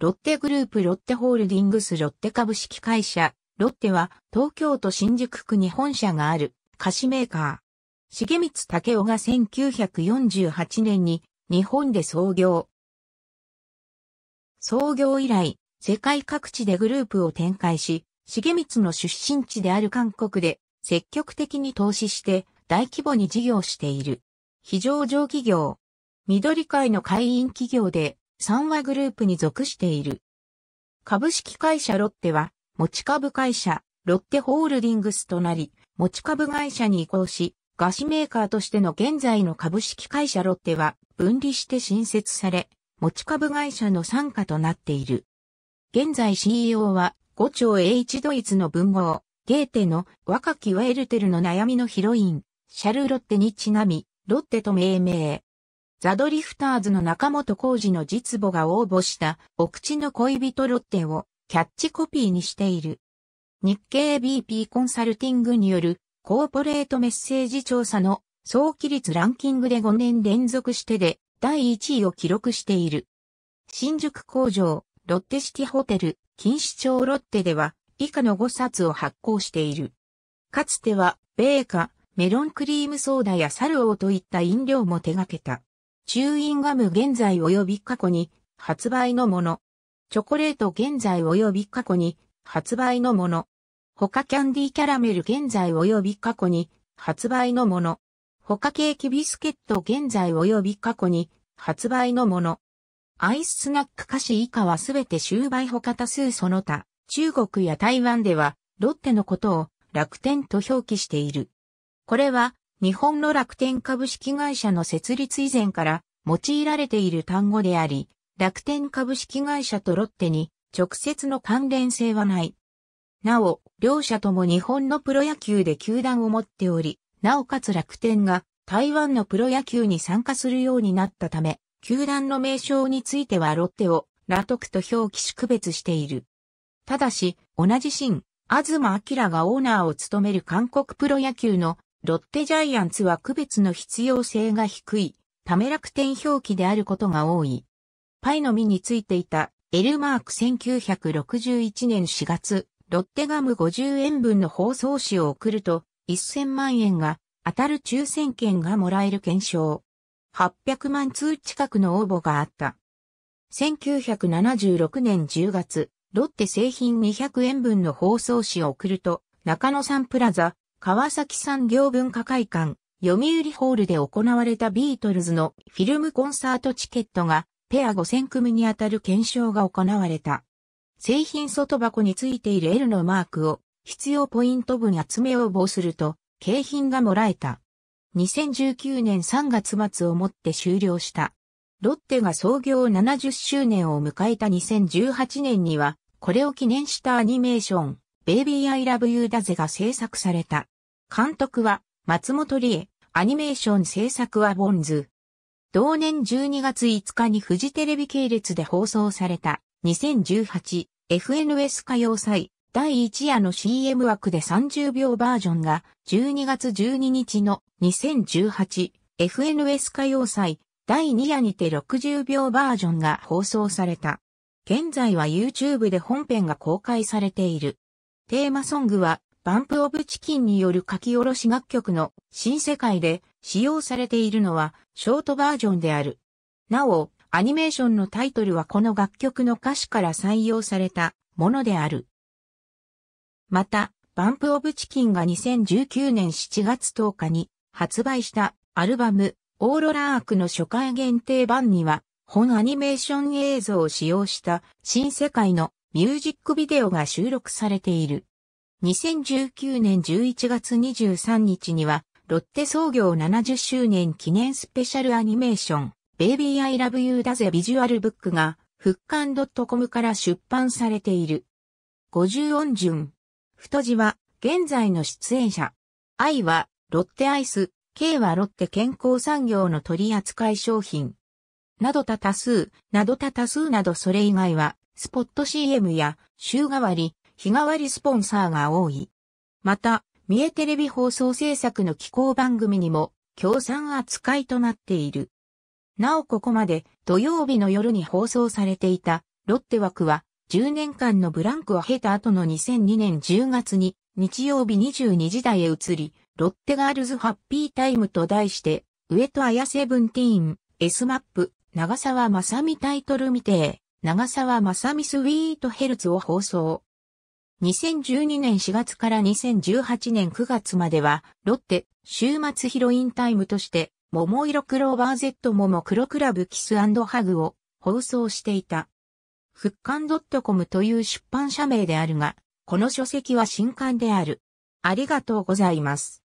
ロッテグループロッテホールディングスロッテ株式会社、ロッテは東京都新宿区に本社がある菓子メーカー。重光武雄が1948年に日本で創業。創業以来、世界各地でグループを展開し、重光の出身地である韓国で積極的に投資して大規模に事業している。非常上企業。緑会の会員企業で三和グループに属している。株式会社ロッテは、持ち株会社、ロッテホールディングスとなり、持ち株会社に移行し、菓子メーカーとしての現在の株式会社ロッテは分離して新設され、持ち株会社の参加となっている。現在 CEO は、五兆 H ドイツの文豪、ゲーテの若きウェルテルの悩みのヒロイン、シャルロッテにちなみ、ロッテと命名。ザ・ドリフターズの中本浩二の実母が応募したお口の恋人ロッテをキャッチコピーにしている。日経 BP コンサルティングによるコーポレートメッセージ調査の早期率ランキングで5年連続してで第1位を記録している。新宿工場、ロッテシティホテル、錦糸町ロッテでは以下の5冊を発行している。かつては、米花、メロンクリームソーダやサルオーといった飲料も手掛けた。チューインガム現在及び過去に発売のもの。チョコレート現在及び過去に発売のもの。他キャンディキャラメル現在及び過去に発売のもの。他ケーキビスケット現在及び過去に発売のもの。アイススナック菓子以下はすべて終売他多数その他、中国や台湾ではロッテのことを楽天と表記している。これは日本の楽天株式会社の設立以前から用いられている単語であり、楽天株式会社とロッテに直接の関連性はない。なお、両社とも日本のプロ野球で球団を持っており、なおかつ楽天が台湾のプロ野球に参加するようになったため、球団の名称についてはロッテをラトクと表記し区別している。ただし、同じシン、東明がオーナーを務める韓国プロ野球のロッテジャイアンツは区別の必要性が低い、ため楽天表記であることが多い。パイの実についていた、エルマーク1961年4月、ロッテガム50円分の包装紙を送ると、1000万円が当たる抽選券がもらえる検証。800万通近くの応募があった。1976年10月、ロッテ製品200円分の包装紙を送ると、中野サンプラザ、川崎産業文化会館、読売ホールで行われたビートルズのフィルムコンサートチケットが、ペア5000組にあたる検証が行われた。製品外箱についている L のマークを必要ポイント分集め応募すると、景品がもらえた。2019年3月末をもって終了した。ロッテが創業70周年を迎えた2018年には、これを記念したアニメーション、ベイビーアイラブユーダぜが制作された。監督は松本理恵、アニメーション制作はボンズ。同年12月5日にフジテレビ系列で放送された 2018FNS 歌謡祭第1夜の CM 枠で30秒バージョンが12月12日の 2018FNS 歌謡祭第2夜にて60秒バージョンが放送された。現在は YouTube で本編が公開されている。テーマソングはバンプオブチキンによる書き下ろし楽曲の新世界で使用されているのはショートバージョンである。なお、アニメーションのタイトルはこの楽曲の歌詞から採用されたものである。また、バンプオブチキンが2019年7月10日に発売したアルバムオーロラアークの初回限定版には本アニメーション映像を使用した新世界のミュージックビデオが収録されている。2019年11月23日には、ロッテ創業70周年記念スペシャルアニメーション、ベイビーアイラブユーダゼビジュアルブックが、復刊 .com から出版されている。五十音順。太字は、現在の出演者。愛は、ロッテアイス、K はロッテ健康産業の取扱商品。などた多数、などた多数などそれ以外は、スポット CM や週替わり、日替わりスポンサーが多い。また、三重テレビ放送制作の機構番組にも協賛扱いとなっている。なおここまで土曜日の夜に放送されていたロッテ枠は10年間のブランクを経た後の2002年10月に日曜日22時台へ移り、ロッテガールズハッピータイムと題して、上戸彩セブンティーン、S マップ、長沢まさみタイトル未定、長沢まさみスウィートヘルツを放送。2012年4月から2018年9月までは、ロッテ、週末ヒロインタイムとして、桃色クローバー Z 桃黒クラブキスハグを放送していた。復刊 .com という出版社名であるが、この書籍は新刊である。ありがとうございます。